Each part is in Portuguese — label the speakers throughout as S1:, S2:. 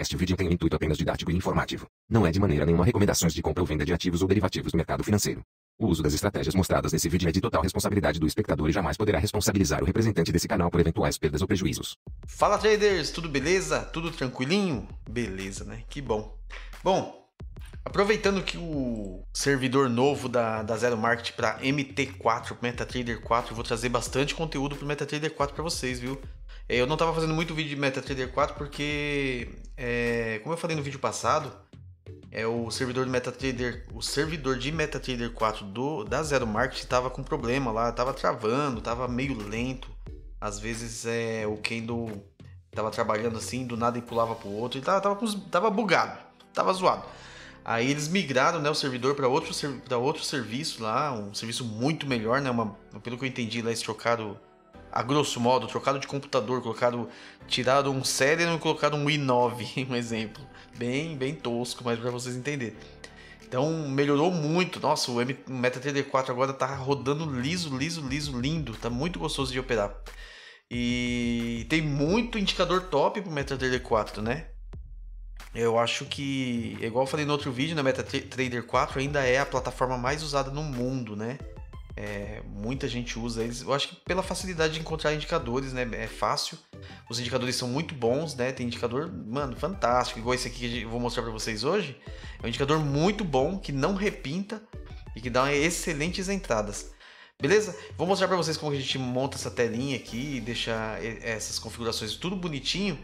S1: Este vídeo tem o intuito apenas didático e informativo. Não é de maneira nenhuma recomendações de compra ou venda de ativos ou derivativos do mercado financeiro. O uso das estratégias mostradas nesse vídeo é de total responsabilidade do espectador e jamais poderá responsabilizar o representante desse canal por eventuais perdas ou prejuízos. Fala traders, tudo beleza? Tudo tranquilinho? Beleza, né? Que bom. Bom, aproveitando que o servidor novo da, da Zero Market para MT4, MetaTrader 4, eu vou trazer bastante conteúdo para o MetaTrader 4 para vocês, viu? Eu não estava fazendo muito vídeo de MetaTrader 4 porque, é, como eu falei no vídeo passado, é o servidor de MetaTrader, o servidor de MetaTrader 4 do da Zero Market estava com problema lá, estava travando, estava meio lento. Às vezes é, o Kendo estava trabalhando assim, do nada e pulava pro outro, e tava, tava, tava bugado, tava zoado. Aí eles migraram né, o servidor para outro, outro serviço lá, um serviço muito melhor, né? Uma, pelo que eu entendi, lá eles trocaram a grosso modo, trocado de computador, colocado, tirado um Celeron e colocado um i9, um exemplo. Bem, bem tosco, mas para vocês entenderem. Então melhorou muito. Nossa, o MetaTrader 4 agora tá rodando liso, liso, liso, lindo. Tá muito gostoso de operar. E tem muito indicador top pro o MetaTrader 4 né? Eu acho que, igual eu falei no outro vídeo, na né, MetaTrader 4 ainda é a plataforma mais usada no mundo, né? É, muita gente usa eles. Eu acho que pela facilidade de encontrar indicadores, né? É fácil. Os indicadores são muito bons, né? Tem indicador, mano, fantástico. Igual esse aqui que eu vou mostrar para vocês hoje. É um indicador muito bom, que não repinta e que dá excelentes entradas. Beleza? Vou mostrar para vocês como a gente monta essa telinha aqui e deixa essas configurações tudo bonitinho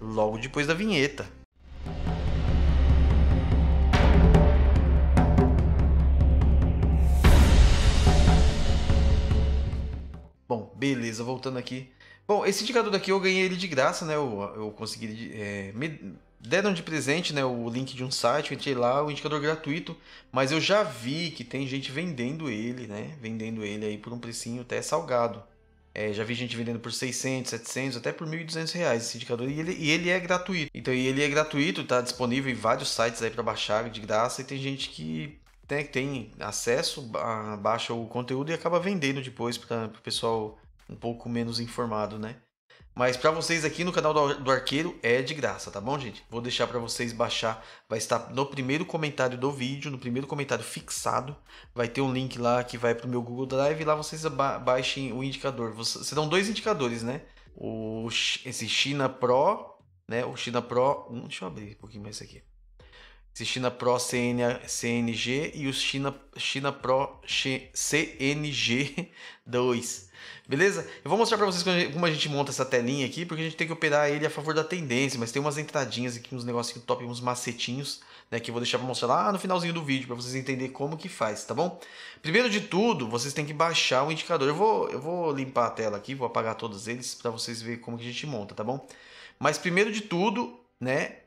S1: logo depois da vinheta. Beleza, voltando aqui. Bom, esse indicador daqui eu ganhei ele de graça, né? Eu, eu consegui. É, me deram de presente né, o link de um site, eu entrei lá, o indicador gratuito, mas eu já vi que tem gente vendendo ele, né? Vendendo ele aí por um precinho até salgado. É, já vi gente vendendo por 600, 700, até por 1.200 reais esse indicador. E ele, e ele é gratuito. Então, ele é gratuito, tá disponível em vários sites aí para baixar de graça. E tem gente que tem, né, tem acesso, baixa o conteúdo e acaba vendendo depois para o pessoal um pouco menos informado, né? Mas para vocês aqui no canal do, Arqueiro é de graça, tá bom, gente? Vou deixar para vocês baixar, vai estar no primeiro comentário do vídeo, no primeiro comentário fixado, vai ter um link lá que vai para o meu Google Drive e lá vocês ba baixem o indicador. Vocês dão dois indicadores, né? O, esse China Pro, né? O China Pro 1, hum, deixa eu abrir um pouquinho mais aqui. China Pro CN, CNG e o China, China Pro CNG2. Beleza? Eu vou mostrar para vocês como a gente monta essa telinha aqui, porque a gente tem que operar ele a favor da tendência, mas tem umas entradinhas aqui, uns negocinhos top, uns macetinhos, né, que eu vou deixar para mostrar lá no finalzinho do vídeo, para vocês entenderem como que faz, tá bom? Primeiro de tudo, vocês têm que baixar o indicador. Eu vou, eu vou limpar a tela aqui, vou apagar todos eles para vocês verem como que a gente monta, tá bom? Mas primeiro de tudo, né,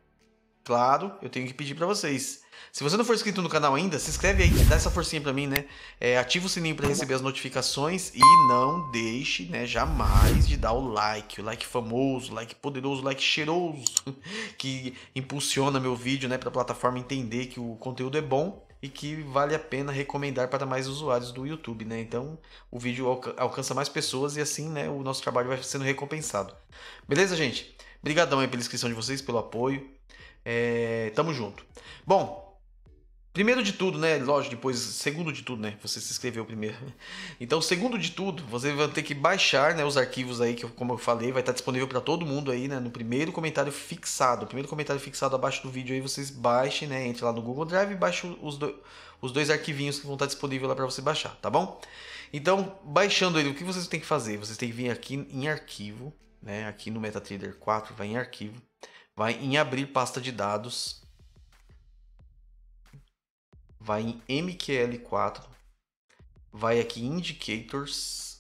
S1: claro, eu tenho que pedir para vocês. Se você não for inscrito no canal ainda, se inscreve aí, dá essa forcinha para mim, né? É, ativa o sininho para tá receber as notificações e não deixe, né, jamais de dar o like, o like famoso, o like poderoso, o like cheiroso, que impulsiona meu vídeo, né, para a plataforma entender que o conteúdo é bom e que vale a pena recomendar para mais usuários do YouTube, né? Então, o vídeo alcança mais pessoas e assim, né, o nosso trabalho vai sendo recompensado. Beleza, gente? Obrigadão aí pela inscrição de vocês, pelo apoio. É, tamo junto. Bom, Primeiro de tudo, né? Lógico, depois, segundo de tudo, né? Você se inscreveu primeiro. Então, segundo de tudo, você vai ter que baixar né, os arquivos aí, que como eu falei, vai estar disponível para todo mundo aí, né? No primeiro comentário fixado. O primeiro comentário fixado abaixo do vídeo aí, vocês baixem, né? Entre lá no Google Drive e baixe os, do... os dois arquivinhos que vão estar disponíveis lá para você baixar, tá bom? Então, baixando ele, o que vocês têm que fazer? Vocês têm que vir aqui em arquivo, né? Aqui no MetaTrader 4, vai em arquivo vai em abrir pasta de dados, vai em MQL4, vai aqui em indicators.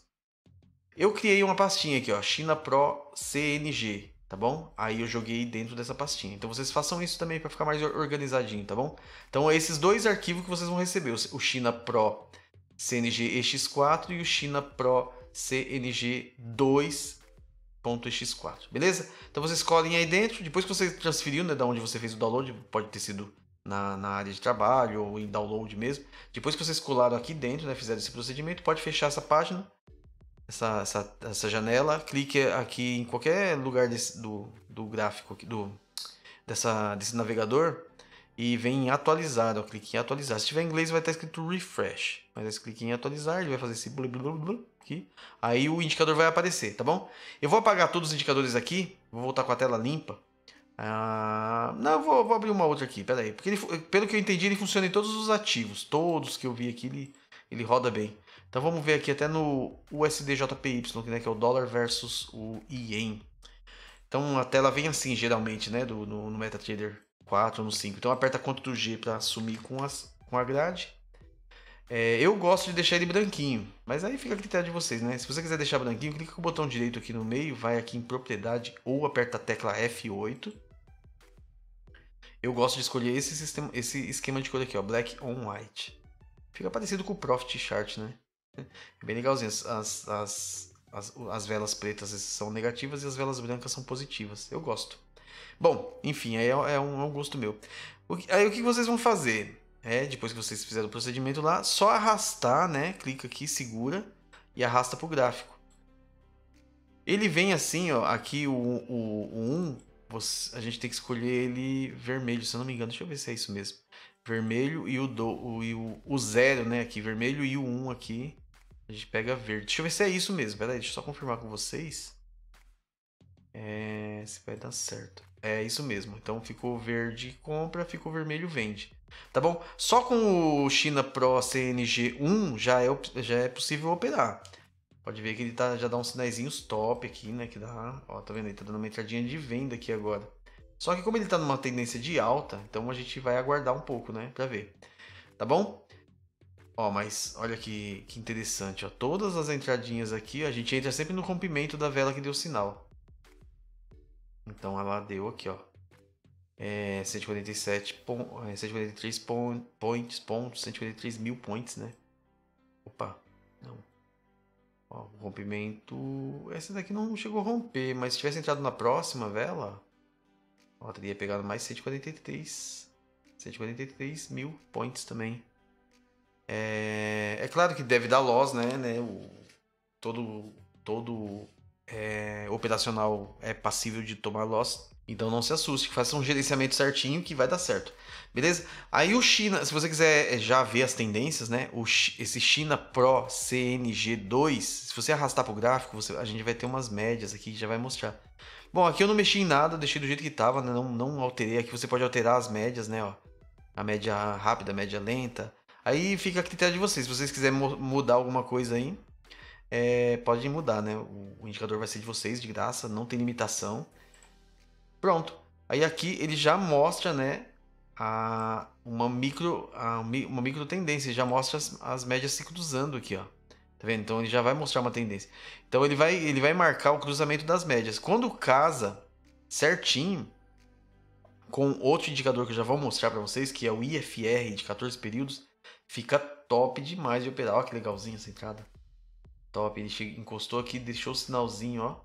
S1: Eu criei uma pastinha aqui, ó, China Pro CNG, tá bom? Aí eu joguei dentro dessa pastinha. Então vocês façam isso também para ficar mais organizadinho, tá bom? Então é esses dois arquivos que vocês vão receber, o China Pro CNG EX4 e o China Pro CNG 2 .x4, beleza? Então vocês colhem aí dentro, depois que você transferiu, né, da onde você fez o download, pode ter sido na, na área de trabalho ou em download mesmo. Depois que vocês colaram aqui dentro, né, fizeram esse procedimento, pode fechar essa página, essa, essa, essa janela, clique aqui em qualquer lugar desse, do, do gráfico, aqui, do, dessa, desse navegador, e vem em atualizar, ó, clique em atualizar. Se tiver em inglês vai estar escrito refresh, mas esse clique em atualizar, ele vai fazer esse blu blu blu aqui, aí o indicador vai aparecer, tá bom? Eu vou apagar todos os indicadores aqui, vou voltar com a tela limpa. Ah, não, vou, vou abrir uma outra aqui, peraí, porque ele, pelo que eu entendi ele funciona em todos os ativos, todos que eu vi aqui ele, ele roda bem. Então vamos ver aqui até no USDJPY, né, que é o dólar versus o Yen. Então a tela vem assim geralmente, né, do, no, no MetaTrader 4 ou no 5. Então aperta Ctrl G para sumir com, as, com a grade. É, eu gosto de deixar ele branquinho, mas aí fica a critério de vocês, né? Se você quiser deixar branquinho, clica com o botão direito aqui no meio, vai aqui em propriedade ou aperta a tecla F8. Eu gosto de escolher esse, sistema, esse esquema de cor aqui, ó, black on white. Fica parecido com o Profit Chart, né? É bem legalzinho. As, as, as, as velas pretas são negativas e as velas brancas são positivas. Eu gosto. Bom, enfim, aí é, é, um, é um, gosto meu. O, aí o que vocês vão fazer? É, depois que vocês fizeram o procedimento lá, só arrastar, né? Clica aqui, segura e arrasta pro gráfico. Ele vem assim, ó, aqui o, o, o 1, a gente tem que escolher ele vermelho, se eu não me engano, deixa eu ver se é isso mesmo. Vermelho e o, do, o, e o, o 0, né, aqui, vermelho e o 1 aqui, a gente pega verde. Deixa eu ver se é isso mesmo, peraí, deixa eu só confirmar com vocês. É, se vai dar certo. É isso mesmo. Então ficou verde compra, ficou vermelho vende. Tá bom? Só com o China Pro CNG1 já é, já é possível operar. Pode ver que ele tá, já dá uns sinaizinhos top aqui, né? Que dá. Ó, tá vendo? Ele tá dando uma entradinha de venda aqui agora. Só que como ele tá numa tendência de alta, então a gente vai aguardar um pouco, né? Pra ver. Tá bom? Ó, mas olha que, que interessante, ó. Todas as entradinhas aqui, a gente entra sempre no rompimento da vela que deu sinal. Então ela deu aqui, ó. É, 147 pon 143 é, pon points, pontos, 143 mil points, né? Opa, não. Ó, rompimento. Essa daqui não chegou a romper, mas se tivesse entrado na próxima vela, ela teria pegado mais 143. 143 mil points também. É, é claro que deve dar loss, né? né? O, todo, todo é, operacional é passível de tomar loss. Então não se assuste, faça um gerenciamento certinho que vai dar certo. Beleza? Aí o China, se você quiser é, já ver as tendências, né? O, esse China Pro CNG2, se você arrastar para o gráfico, você, a gente vai ter umas médias aqui que já vai mostrar. Bom, aqui eu não mexi em nada, deixei do jeito que estava, né? não, não alterei. Aqui você pode alterar as médias, né? Ó, a média rápida, a média lenta. Aí fica a critério de vocês. Se vocês quiserem mudar alguma coisa aí, é, pode mudar, né? O, o indicador vai ser de vocês de graça, não tem limitação. Pronto. Aí aqui ele já mostra, né? A, uma micro a, uma micro tendência, ele já mostra as, as médias se cruzando aqui, ó. Tá vendo? Então ele já vai mostrar uma tendência. Então ele vai ele vai marcar o cruzamento das médias. Quando casa certinho com outro indicador que eu já vou mostrar para vocês, que é o IFR de 14 períodos, fica top demais de operar. Olha que legalzinho essa entrada. Top, ele chegou, encostou aqui, deixou o sinalzinho, ó.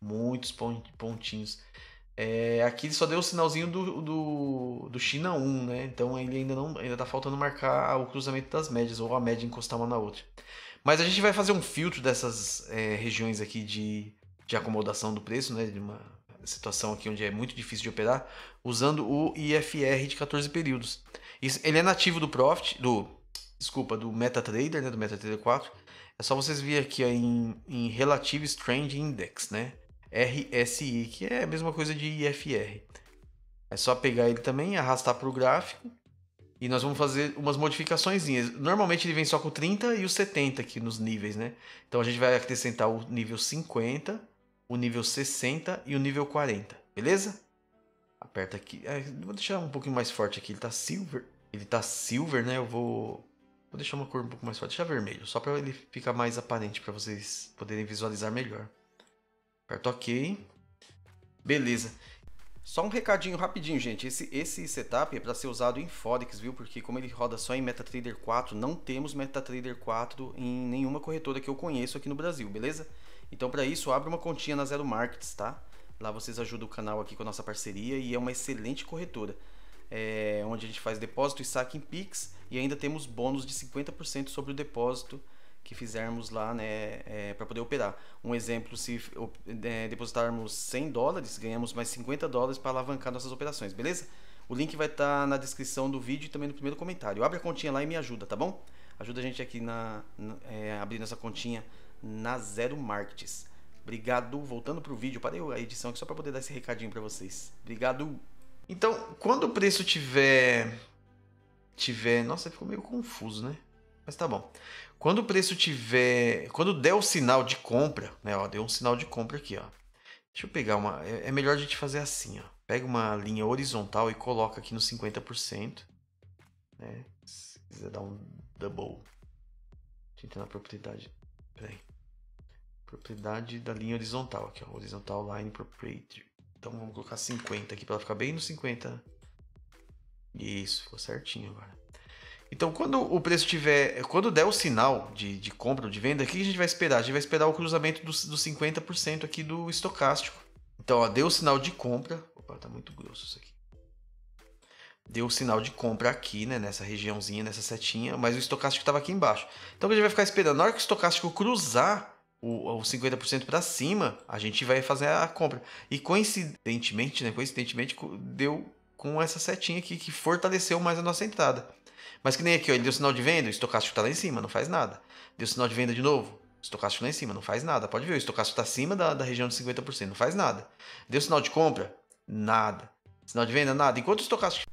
S1: Muitos pontinhos. É, aqui ele só deu o sinalzinho do, do, do China 1, né? Então ele ainda não ainda tá faltando marcar o cruzamento das médias, ou a média encostar uma na outra. Mas a gente vai fazer um filtro dessas é, regiões aqui de, de acomodação do preço, né? De uma situação aqui onde é muito difícil de operar, usando o IFR de 14 períodos. Isso, ele é nativo do Profit, do desculpa, do MetaTrader, né, do MetaTrader 4, é só vocês virem aqui ó, em, em Relative Strange Index, né? RSI, que é a mesma coisa de IFR. É só pegar ele também, arrastar para o gráfico e nós vamos fazer umas modificações. Normalmente ele vem só com 30 e os 70 aqui nos níveis, né? Então a gente vai acrescentar o nível 50, o nível 60 e o nível 40, beleza? Aperta aqui. É, vou deixar um pouquinho mais forte aqui, ele tá silver. Ele tá silver, né? Eu vou Vou deixar uma cor um pouco mais forte, deixar vermelho, só para ele ficar mais aparente para vocês poderem visualizar melhor. Aperto OK. Beleza. Só um recadinho rapidinho, gente. Esse, esse setup é para ser usado em Forex, viu? Porque como ele roda só em MetaTrader 4, não temos MetaTrader 4 em nenhuma corretora que eu conheço aqui no Brasil, beleza? Então para isso, abre uma continha na Zero Markets, tá? Lá vocês ajudam o canal aqui com a nossa parceria e é uma excelente corretora. É, onde a gente faz depósito e saque em Pix e ainda temos bônus de 50% sobre o depósito que fizermos lá né, é, para poder operar. Um exemplo, se é, depositarmos 100 dólares, ganhamos mais 50 dólares para alavancar nossas operações, beleza? O link vai estar tá na descrição do vídeo e também no primeiro comentário. Abre a continha lá e me ajuda, tá bom? Ajuda a gente aqui na, na é, abrindo essa continha na Zero Markets. Obrigado. Voltando para o vídeo, parei a edição aqui só para poder dar esse recadinho para vocês. Obrigado. Então, quando o preço tiver tiver. Nossa, ficou meio confuso, né? Mas tá bom. Quando o preço tiver. Quando der o sinal de compra, né? Ó, deu um sinal de compra aqui, ó. Deixa eu pegar uma. É, é melhor a gente fazer assim, ó. Pega uma linha horizontal e coloca aqui no 50%. Né? Se quiser dar um double. Deixa eu na propriedade. Peraí. Propriedade da linha horizontal aqui, ó. Horizontal line proprietary. Então vamos colocar 50 aqui para ficar bem no 50. Isso, ficou certinho agora. Então, quando o preço tiver. Quando der o sinal de, de compra ou de venda, o que a gente vai esperar? A gente vai esperar o cruzamento dos do 50% aqui do estocástico. Então, ó, deu o sinal de compra. Opa, tá muito grosso isso aqui. Deu o sinal de compra aqui, né? Nessa regiãozinha, nessa setinha, mas o estocástico estava aqui embaixo. Então, a gente vai ficar esperando. Na hora que o estocástico cruzar o, 50% para cima, a gente vai fazer a compra. E coincidentemente, né? Coincidentemente, deu com essa setinha aqui que fortaleceu mais a nossa entrada. Mas que nem aqui, ó, ele deu sinal de venda, o estocástico está lá em cima, não faz nada. Deu sinal de venda de novo, o estocástico lá em cima, não faz nada. Pode ver, o estocástico está acima da, da região de 50%, não faz nada. Deu sinal de compra? Nada. Sinal de venda? Nada. Enquanto o estocástico...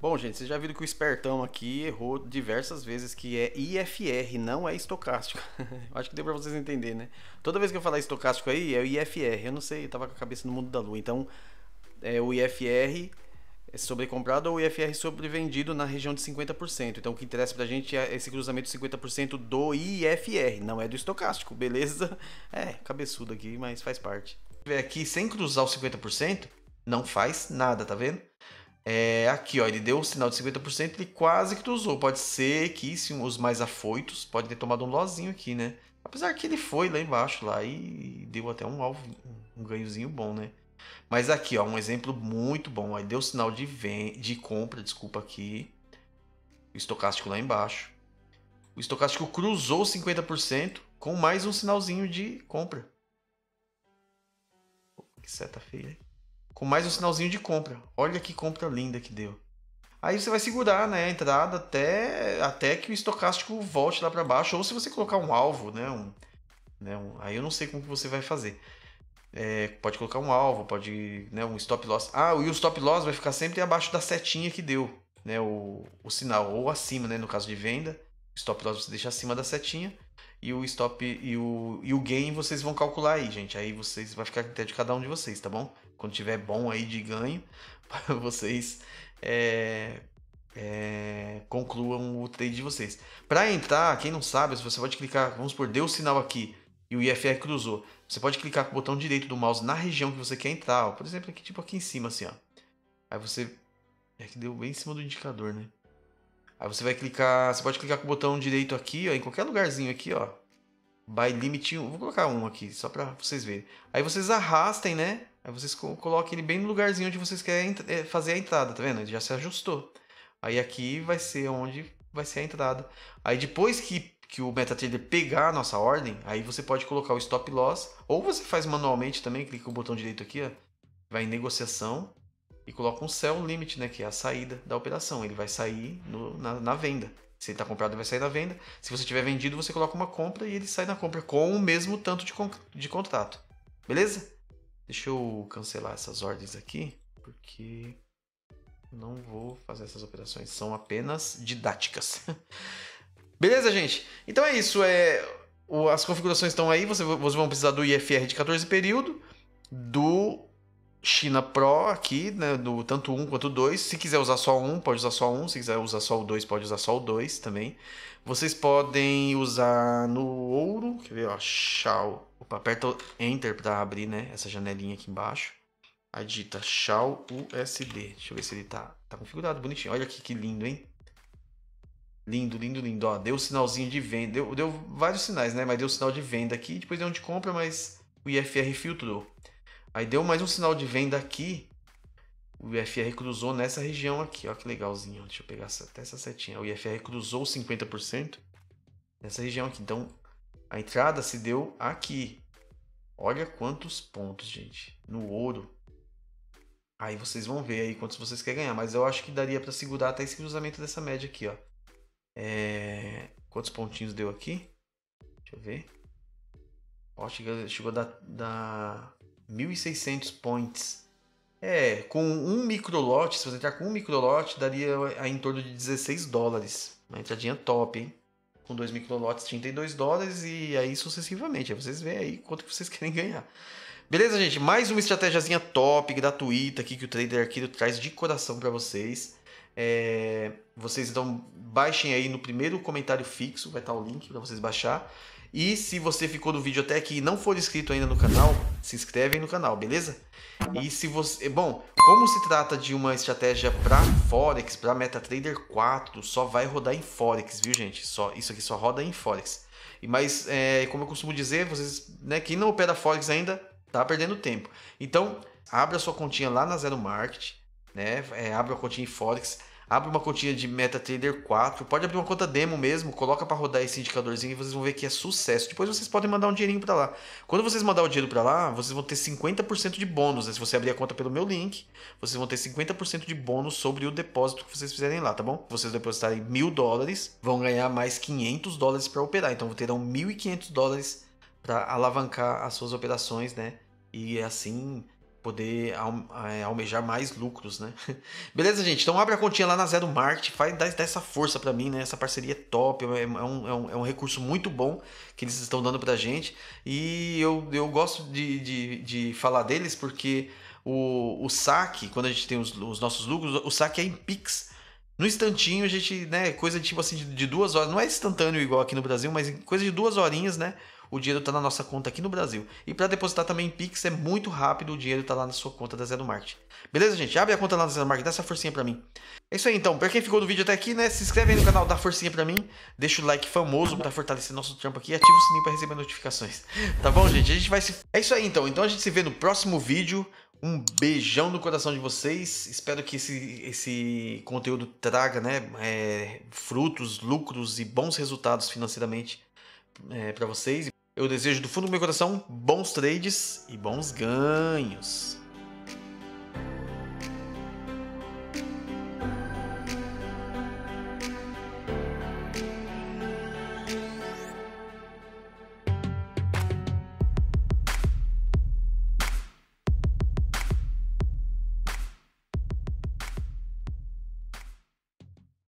S1: Bom, gente, vocês já viram que o espertão aqui errou diversas vezes que é IFR, não é estocástico. Acho que deu para vocês entenderem, né? Toda vez que eu falar estocástico aí, é o IFR. Eu não sei, eu tava com a cabeça no mundo da lua. Então, é o IFR é sobrecomprado ou IFR sobrevendido na região de 50%. Então o que interessa para a gente é esse cruzamento de 50% do IFR, não é do estocástico, beleza? É, cabeçudo aqui, mas faz parte. Se aqui sem cruzar o 50%, não faz nada, tá vendo? É, aqui, ó, ele deu o um sinal de 50%, ele quase cruzou. Pode ser que se os mais afoitos podem ter tomado um lozinho aqui, né? Apesar que ele foi lá embaixo lá e deu até um alvo, um ganhozinho bom, né? Mas aqui, ó, um exemplo muito bom. Aí deu sinal de, vem, de compra, desculpa aqui. O estocástico lá embaixo. O estocástico cruzou 50% com mais um sinalzinho de compra. Que seta feia. Com mais um sinalzinho de compra. Olha que compra linda que deu. Aí você vai segurar né, a entrada até, até que o estocástico volte lá para baixo. Ou se você colocar um alvo, né, um, né, um, aí eu não sei como que você vai fazer. É, pode colocar um alvo, pode. Né, um stop loss. Ah, e o stop loss vai ficar sempre abaixo da setinha que deu, né? O, o sinal, ou acima, né? No caso de venda. stop loss você deixa acima da setinha. E o stop e o, e o gain vocês vão calcular aí, gente. Aí vocês vai ficar até de cada um de vocês, tá bom? Quando tiver bom aí de ganho, para vocês é, é, concluam o trade de vocês. Para entrar, quem não sabe, você pode clicar, vamos por deu o sinal aqui e o IFR cruzou. Você pode clicar com o botão direito do mouse na região que você quer entrar. Ó. Por exemplo, aqui, tipo aqui em cima, assim, ó. Aí você... É que deu bem em cima do indicador, né? Aí você vai clicar... Você pode clicar com o botão direito aqui, ó. Em qualquer lugarzinho aqui, ó. By limit 1. Vou colocar um aqui, só pra vocês verem. Aí vocês arrastem, né? Aí vocês coloquem ele bem no lugarzinho onde vocês querem eh, fazer a entrada, tá vendo? Ele já se ajustou. Aí aqui vai ser onde vai ser a entrada. Aí depois que que o MetaTrader pegar a nossa ordem, aí você pode colocar o stop loss, ou você faz manualmente também, clica o botão direito aqui, ó, vai em negociação e coloca um sell limit, né, que é a saída da operação. Ele vai sair no, na, na, venda. Se ele está comprado, ele vai sair na venda. Se você tiver vendido, você coloca uma compra e ele sai na compra com o mesmo tanto de, de contrato. Beleza? Deixa eu cancelar essas ordens aqui, porque não vou fazer essas operações. São apenas didáticas. Beleza, gente? Então é isso. É... As configurações estão aí. Vocês vão precisar do IFR de 14 período, do China Pro aqui, né, do tanto um quanto dois. Se quiser usar só um, pode usar só um. Se quiser usar só o dois, pode usar só o dois também. Vocês podem usar no ouro. Quer ver, ó, Shao. Opa, aperta Enter para abrir, né, essa janelinha aqui embaixo. Aí digita Shao USD. Deixa eu ver se ele tá, tá configurado bonitinho. Olha aqui que lindo, hein? Lindo, lindo, lindo. Ó, deu sinalzinho de venda. Deu, deu vários sinais, né? Mas deu sinal de venda aqui. Depois deu um de compra, mas o IFR filtrou. Aí deu mais um sinal de venda aqui. O IFR cruzou nessa região aqui. olha que legalzinho. Deixa eu pegar essa, até essa setinha. O IFR cruzou 50% nessa região aqui. Então, a entrada se deu aqui. Olha quantos pontos, gente. No ouro. Aí vocês vão ver aí quantos vocês querem ganhar. Mas eu acho que daria para segurar até esse cruzamento dessa média aqui, ó. É... Quantos pontinhos deu aqui? Deixa eu ver. Ó, chegou, chegou da, da 1.600 points. É, com um lote, se você entrar com um lote daria em torno de 16 dólares. Uma entradinha top, hein? Com dois microlotes, 32 dólares e aí sucessivamente. Aí vocês veem aí quanto que vocês querem ganhar. Beleza, gente? Mais uma estratégiazinha top, gratuita aqui que o Trader Arquivo traz de coração para vocês. É, vocês então baixem aí no primeiro comentário fixo, vai estar o link para vocês baixar. E se você ficou no vídeo até aqui e não for inscrito ainda no canal, se inscreve aí no canal, beleza? E se você, é, bom, como se trata de uma estratégia para forex, para MetaTrader 4, só vai rodar em forex, viu, gente? Só isso aqui só roda em forex. E mas é, como eu costumo dizer, vocês, né, quem não opera forex ainda, tá perdendo tempo. Então, abra sua continha lá na Zero Market né? É, abre uma continha em Forex, abre uma continha de MetaTrader 4, pode abrir uma conta demo mesmo, coloca para rodar esse indicadorzinho e vocês vão ver que é sucesso. Depois vocês podem mandar um dinheirinho para lá. Quando vocês mandar o dinheiro para lá, vocês vão ter 50% de bônus, né? Se você abrir a conta pelo meu link, vocês vão ter 50% de bônus sobre o depósito que vocês fizerem lá, tá bom? vocês depositarem mil dólares, vão ganhar mais 500 dólares para operar, então terão 1.500 dólares para alavancar as suas operações, né? E assim poder é, almejar mais lucros, né? Beleza, gente? Então abre a continha lá na Zero Market, faz, dá, dá essa força para mim, né? Essa parceria é top, é, é, um, é, um, é um recurso muito bom que eles estão dando pra gente e eu, eu gosto de, de, de falar deles porque o, o saque, quando a gente tem os, os nossos lucros, o saque é em Pix. No instantinho, a gente, né, coisa tipo assim de, de duas horas, não é instantâneo igual aqui no Brasil, mas coisa de duas horinhas, né? o dinheiro está na nossa conta aqui no Brasil. E para depositar também em Pix é muito rápido, o dinheiro está lá na sua conta da Zero Market. Beleza, gente? Abre a conta lá da Zero Market, dá essa forcinha para mim. É isso aí então, para quem ficou no vídeo até aqui, né, se inscreve aí no canal, dá forcinha para mim, deixa o like famoso para fortalecer nosso trampo aqui e ativa o sininho para receber notificações. Tá bom, gente? A gente vai se É isso aí então. Então a gente se vê no próximo vídeo. Um beijão no coração de vocês. Espero que esse, esse conteúdo traga né, é, frutos, lucros e bons resultados financeiramente é, para vocês. Eu desejo do fundo do meu coração bons trades e bons ganhos.